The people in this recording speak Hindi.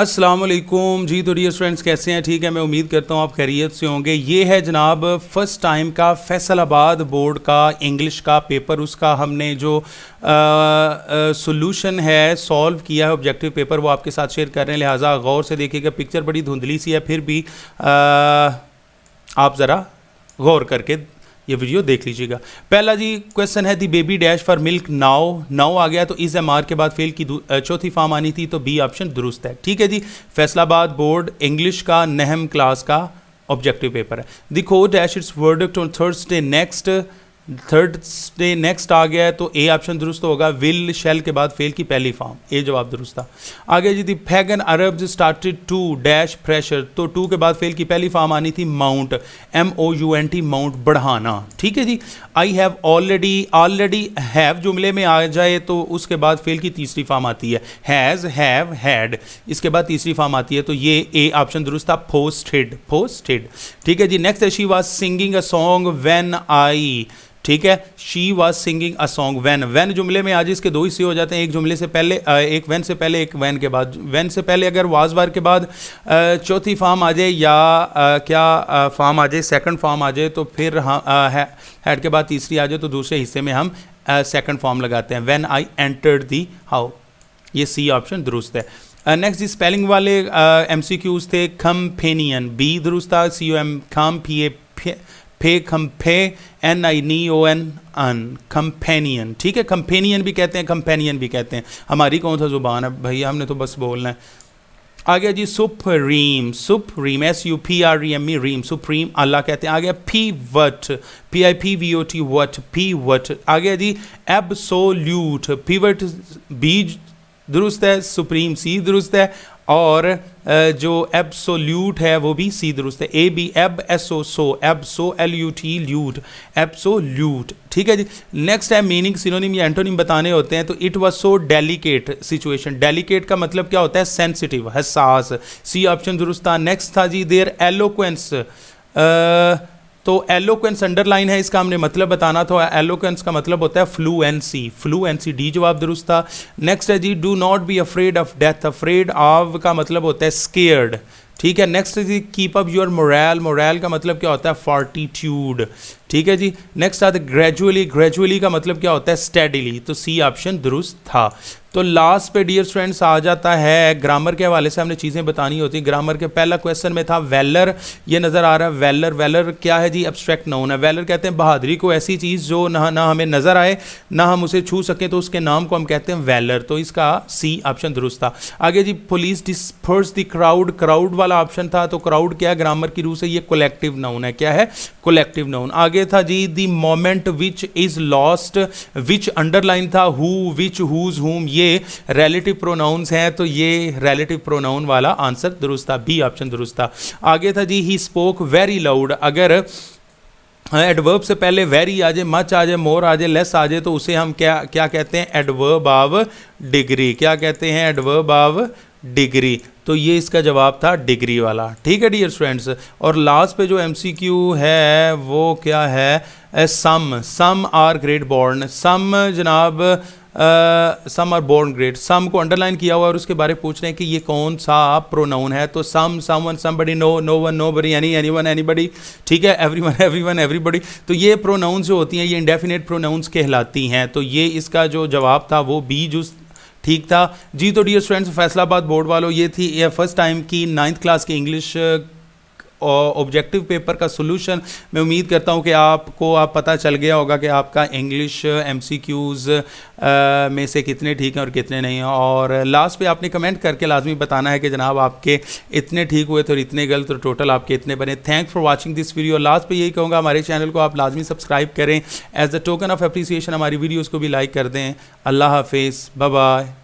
असलकुम जी तो डियर स्टूडेंट्स कैसे हैं ठीक है मैं उम्मीद करता हूँ आप खैरियत से होंगे ये है जनाब फ़र्स्ट टाइम का फैसलाबाद बोर्ड का इंग्लिश का पेपर उसका हमने जो सॉल्यूशन है सॉल्व किया है ऑब्जेक्टिव पेपर वो आपके साथ शेयर कर रहे हैं लिहाजा गौर से देखिएगा पिक्चर बड़ी धुंधली सी है फिर भी आ, आप ज़रा गौर करके ये वीडियो देख लीजिएगा पहला जी क्वेश्चन है the baby dash for milk now now आ गया तो इस एम आर के बाद फेल की चौथी फॉर्म आनी थी तो बी ऑप्शन दुरुस्त है ठीक है जी फैसलाबाद बोर्ड इंग्लिश का नहम क्लास का ऑब्जेक्टिव पेपर है the dash it's word on Thursday next third day next आ गया है तो ए ऑप्शन दुरुस्त होगा विल शेल के बाद फेल की पहली फॉर्म ए जवाब दुरुस्त था आगे जी the Fagan Arab started to dash pressure तो टू के बाद फेल की पहली फॉर्म आनी थी mount M O U N T mount बढ़ाना ठीक है जी I have already already have जुमले में आ जाए तो उसके बाद फेल की तीसरी फॉर्म आती है हैज़ हैव हैड इसके बाद तीसरी फॉर्म आती है तो ये ए ऑप्शन दुरुस्त था फोस्टेड फोस्टेड ठीक है जी next she was singing a song when I ठीक है she was singing a song when when जुमले में आज इसके दो हिस्से हो जाते हैं एक जुमले से पहले एक वैन से पहले एक वैन के बाद वैन से पहले अगर वाज वार के बाद चौथी फार्म आ जाए या क्या फार्म आ जाए सेकंड फार्म आ जाए तो फिर हम हेड के बाद तीसरी आ जाए तो दूसरे हिस्से में हम सेकंड फॉर्म लगाते हैं when I entered the how ये सी ऑप्शन दुरुस्त है नेक्स्ट जी स्पेलिंग वाले एम सी क्यूज थे खम फेनियन बी दुरुस्त था सी ओ एम खम पी ए फे खम्फे एन आई नी ओ एन अन कंपेनियन ठीक है कंपेनियन भी कहते हैं कंपेनियन भी कहते हैं हमारी कौन सा जुबान है भैया हमने तो बस बोलना है आ गया जी supreme supreme S U P R E M E रीम सुप्रीम अल्लाह कहते हैं आ गया पी वट P I P V O T वट पी वट आ गया जी पी वट बीज दुरुस्त है सुप्रीम सी दुरुस्त है और जो एब्सोल्यूट है वो भी सी दुरुस्त है ए बी एब एस ओ सो एब सो L U T lute lute ठीक है जी नेक्स्ट है मीनिंग सिनोनिम या एंटोनिम बताने होते हैं तो it was so delicate situation delicate का मतलब क्या होता है सेंसिटिव हसास सी ऑप्शन दुरुस्त था नेक्स्ट था जी देयर एलोक्वेंस तो एलोक्वेंस अंडरलाइन है इसका हमने मतलब बताना था एलोक्वेंस का मतलब होता है फ्लूएंसी फ्लूएंसी डी जवाब दुरुस्त था नेक्स्ट है जी do not be afraid of death afraid of का मतलब होता है स्केयर्ड ठीक है next is keep up your moral moral का मतलब क्या होता है फॉर्टीट्यूड ठीक है जी नेक्स्ट आता है ग्रेजुअली ग्रेजुअली का मतलब क्या होता है स्टेडिली तो सी ऑप्शन दुरुस्त था तो लास्ट पे डियर फ्रेंड्स आ जाता है ग्रामर के हवाले से हमने चीज़ें बतानी होती ग्रामर के पहला क्वेश्चन में था वेलर ये नज़र आ रहा है वेलर वेलर क्या है जी एब्स्ट्रैक्ट ना होना वेलर कहते हैं बहादरी को ऐसी चीज़ जो ना ना हमें नज़र आए ना हम उसे छू सकें तो उसके नाम को हम कहते हैं वेलर तो इसका सी ऑप्शन दुरुस्त था आगे जी police disperse the crowd crowd वाला वाला ऑप्शन था तो क्राउड क्या ग्रामर की रूप से ये कोलेक्टिव नाउन है क्या है कोलेक्टिव नाउन आगे था जी the moment which is lost which underline था हु विच हुज हुम ये रिलेटिव प्रोनाउंस हैं तो ये रिलेटिव प्रोनाउन वाला आंसर दुरुस्त था बी ऑप्शन दुरुस्त था आगे था जी ही स्पोक वेरी लाउड अगर एडवर्ब हाँ, से पहले वेरी आ जाए मच आ जाए मोर आ जाए लेस आ जाए तो उसे हम क्या क्या कहते हैं एडवर्ब ऑफ डिग्री क्या कहते हैं एडवर्ब ऑफ डिग्री तो ये इसका जवाब था डिग्री वाला ठीक है डियर स्टूडेंट्स और लास्ट पे जो एमसीक्यू है वो क्या है some some are great born some जनाब some are born great some को अंडरलाइन किया हुआ है और उसके बारे में पूछ रहे हैं कि ये कौन सा प्रोनाउन है तो some someone somebody no no one nobody any anyone anybody ठीक है everyone everyone everybody तो ये प्रोनाउंस जो होती हैं ये इंडेफिनेट प्रोनाउंस कहलाती हैं तो ये इसका जो जवाब था वो बी जो ठीक था जी तो डियर स्टूडेंट्स फैसलाबाद बोर्ड वालों ये थी ये फर्स्ट टाइम की नाइन्थ क्लास की इंग्लिश ऑब्जेक्टिव पेपर का सोल्यूशन मैं उम्मीद करता हूँ कि आपको आप पता चल गया होगा कि आपका इंग्लिश एम uh, uh, में से कितने ठीक हैं और कितने नहीं हैं और लास्ट पे आपने कमेंट करके लाजमी बताना है कि जनाब आपके इतने ठीक हुए थे और इतने गलत और टोटल आपके इतने बने thanks for watching this video last पर यही कहूँगा हमारे चैनल को आप लाजमी सब्सक्राइब करें as a token of appreciation हमारी वीडियोज़ को भी लाइक कर दें अल्लाह हाफिज़ बाय